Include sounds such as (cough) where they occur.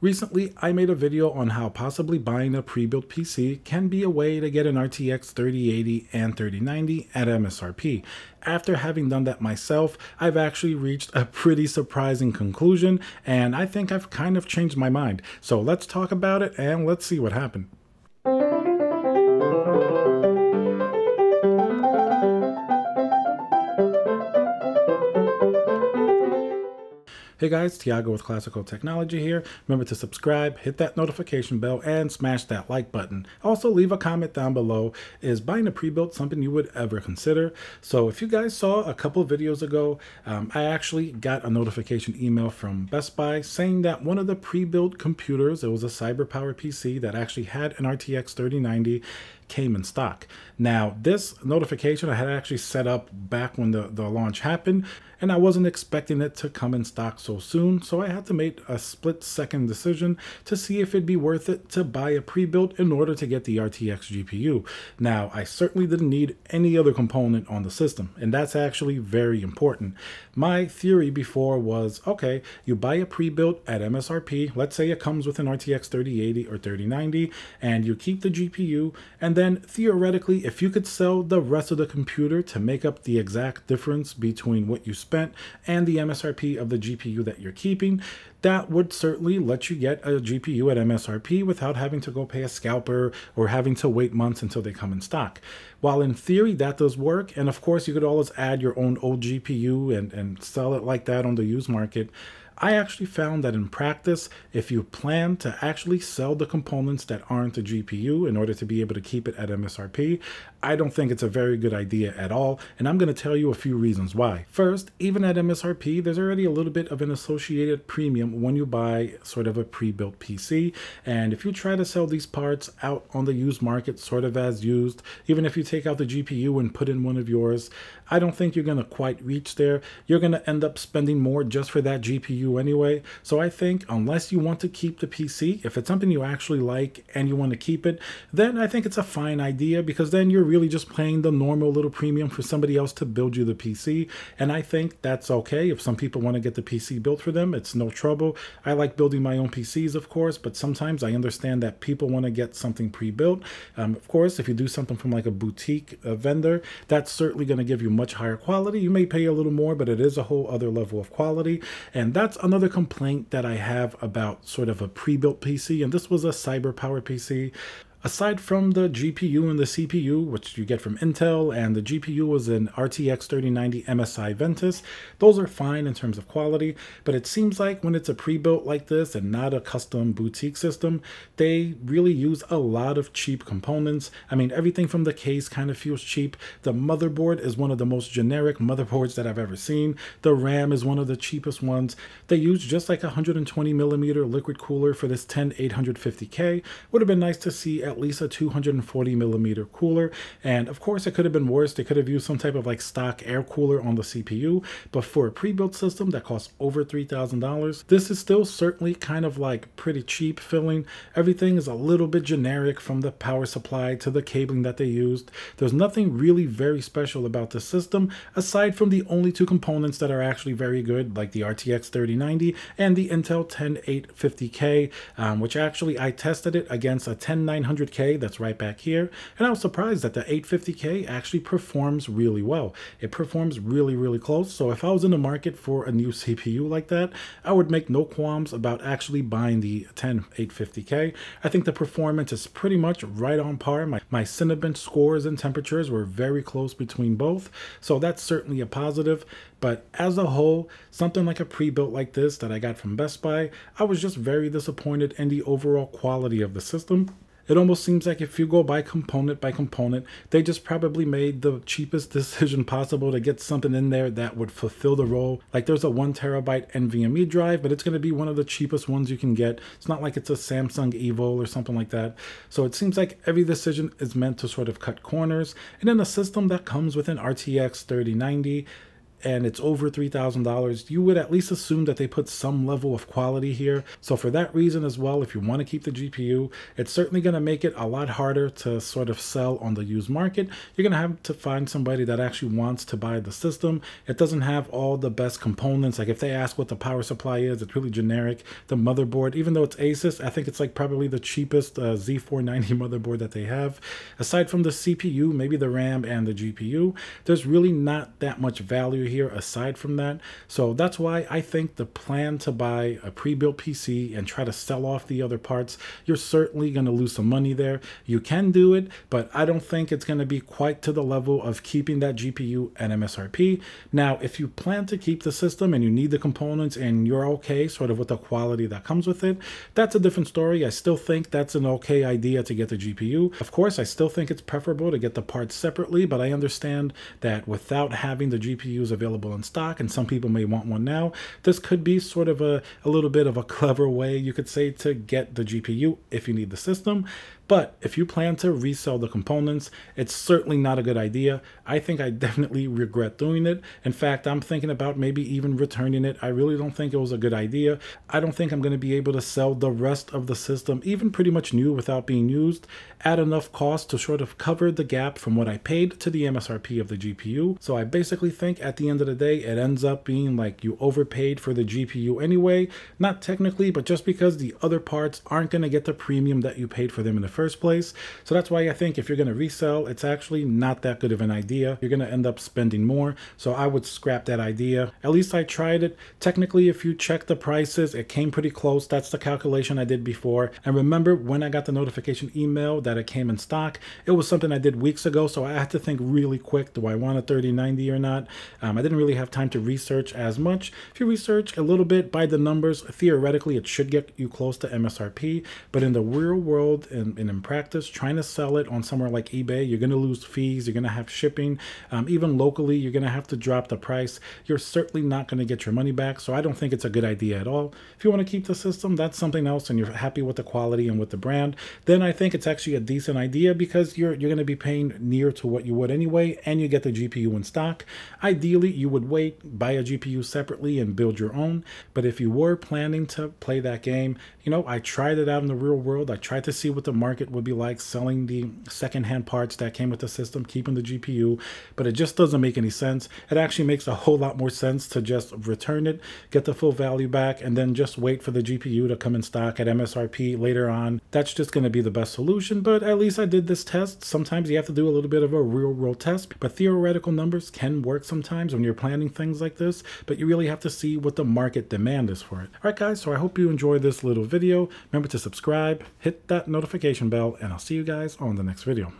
Recently, I made a video on how possibly buying a pre-built PC can be a way to get an RTX 3080 and 3090 at MSRP. After having done that myself, I've actually reached a pretty surprising conclusion, and I think I've kind of changed my mind. So let's talk about it and let's see what happened. Hey guys, Tiago with Classical Technology here. Remember to subscribe, hit that notification bell, and smash that like button. Also, leave a comment down below. Is buying a pre-built something you would ever consider? So if you guys saw a couple videos ago, um, I actually got a notification email from Best Buy saying that one of the pre-built computers, it was a CyberPower PC that actually had an RTX 3090, came in stock. Now, this notification I had actually set up back when the, the launch happened, and I wasn't expecting it to come in stock so soon, so I had to make a split second decision to see if it'd be worth it to buy a pre-built in order to get the RTX GPU. Now, I certainly didn't need any other component on the system, and that's actually very important. My theory before was, okay, you buy a pre-built at MSRP, let's say it comes with an RTX 3080 or 3090, and you keep the GPU, and then theoretically, if you could sell the rest of the computer to make up the exact difference between what you spent and the MSRP of the GPU that you're keeping, that would certainly let you get a GPU at MSRP without having to go pay a scalper or having to wait months until they come in stock. While in theory that does work, and of course you could always add your own old GPU and, and sell it like that on the used market, I actually found that in practice, if you plan to actually sell the components that aren't a GPU in order to be able to keep it at MSRP, I don't think it's a very good idea at all, and I'm going to tell you a few reasons why. First, even at MSRP, there's already a little bit of an associated premium when you buy sort of a pre-built PC, and if you try to sell these parts out on the used market sort of as used, even if you take out the GPU and put in one of yours, I don't think you're going to quite reach there. You're going to end up spending more just for that GPU anyway, so I think unless you want to keep the PC, if it's something you actually like and you want to keep it, then I think it's a fine idea because then you're really just paying the normal little premium for somebody else to build you the PC. And I think that's okay. If some people want to get the PC built for them, it's no trouble. I like building my own PCs, of course, but sometimes I understand that people want to get something pre built. Um, of course, if you do something from like a boutique vendor, that's certainly going to give you much higher quality. You may pay a little more, but it is a whole other level of quality. And that's another complaint that I have about sort of a pre built PC. And this was a cyber power PC. Aside from the GPU and the CPU, which you get from Intel, and the GPU was an RTX 3090 MSI Ventus, those are fine in terms of quality, but it seems like when it's a pre-built like this and not a custom boutique system, they really use a lot of cheap components. I mean, everything from the case kind of feels cheap. The motherboard is one of the most generic motherboards that I've ever seen. The RAM is one of the cheapest ones. They use just like a 120 millimeter liquid cooler for this 10850K. Would have been nice to see at least a 240 millimeter cooler. And of course, it could have been worse. They could have used some type of like stock air cooler on the CPU. But for a pre-built system that costs over $3,000, this is still certainly kind of like pretty cheap filling. Everything is a little bit generic from the power supply to the cabling that they used. There's nothing really very special about the system aside from the only two components that are actually very good, like the RTX 3090 and the Intel 10850K, um, which actually I tested it against a 10900 800K that's right back here. And I was surprised that the 850K actually performs really well. It performs really, really close. So if I was in the market for a new (laughs) CPU like that, I would make no qualms about actually buying the 10 850K. I think the performance is pretty much right on par. My, my Cinebench scores and temperatures were very close between both. So that's certainly a positive. But as a whole, something like a pre-built like this that I got from Best Buy, I was just very disappointed in the overall quality of the system. It almost seems like if you go by component by component, they just probably made the cheapest (laughs) decision possible to get something in there that would fulfill the role. Like there's a one terabyte NVMe drive, but it's going to be one of the cheapest ones you can get. It's not like it's a Samsung Evo or something like that. So it seems like every decision is meant to sort of cut corners. And in a system that comes with an RTX 3090, and it's over $3,000, you would at least assume that they put some level of quality here. So for that reason as well, if you want to keep the GPU, it's certainly going to make it a lot harder to sort of sell on the used market. You're going to have to find somebody that actually wants to buy the system. It doesn't have all the best components. Like if they ask what the power supply is, it's really generic. The motherboard, even though it's Asus, I think it's like probably the cheapest uh, Z490 (laughs) motherboard that they have. Aside from the CPU, maybe the RAM and the GPU, there's really not that much value here aside from that. So that's why I think the plan to buy a pre-built PC and try to sell off the other parts, you're certainly going to lose some money there. You can do it, but I don't think it's going to be quite to the level of keeping that GPU at MSRP. Now, if you plan to keep the system and you need the components and you're okay sort of with the quality that comes with it, that's a different story. I still think that's an okay idea to get the GPU. Of course, I still think it's preferable to get the parts separately, but I understand that without having the GPUs available in stock and some people may want one now. This could be sort of a, a little bit of a (laughs) clever way you could say to get the GPU if you need the system. But if you plan to resell the components, it's certainly not a good idea. I think I (laughs) definitely regret doing it. In fact, I'm thinking about maybe even returning it. I really don't think it was a good idea. I don't think I'm going to be able to sell the rest of the system, even pretty much new without being used, at enough cost to sort of cover the gap from what I paid to the MSRP of the GPU. So I basically think at the end of the day, it ends up being like you overpaid for the GPU anyway. Not technically, but just because the other parts aren't going to get the premium that you paid for them in the first place. So that's why I think if you're going to resell, it's actually not that good of an idea. You're going to end up spending more. So I would scrap that idea. At least I tried it. Technically, if you check the prices, it came pretty close. That's the calculation I did before. And remember when I got the notification email that it came in stock, it was something I did weeks ago. So I had to think really quick. Do I want a 3090 or not? Um, I didn't really have time to research as much. If you research a little bit by the numbers, theoretically, it should get you close to MSRP. But in the real world and in, in in practice trying to sell it on somewhere like ebay you're going to lose fees you're going to have shipping um, even locally you're going to have to drop the price you're certainly not going to get your money back so i don't think it's a good idea at all if you want to keep the system that's something else and you're happy with the quality and with the brand then i think it's actually a decent idea because you're you're going to be paying near to what you would anyway and you get the gpu in stock ideally you would wait buy a gpu separately and build your own but if you were planning to play that game you know i tried it out in the real world i tried to see what the market market would be like selling the secondhand parts that came with the system, keeping the GPU, but it just doesn't make any sense. It actually makes a whole lot more sense to just return it, get the full value back, and then just wait for the GPU to come in stock at MSRP later on. That's just going to be the best solution, but at least I did this test. Sometimes you have to do a little bit of a real world test, but theoretical numbers can work sometimes when you're planning things like this, but you really have to see what the market demand is for it. All right, guys, so I hope you enjoyed this little video. Remember to subscribe, hit that notification bell, and I'll see you guys on the next video.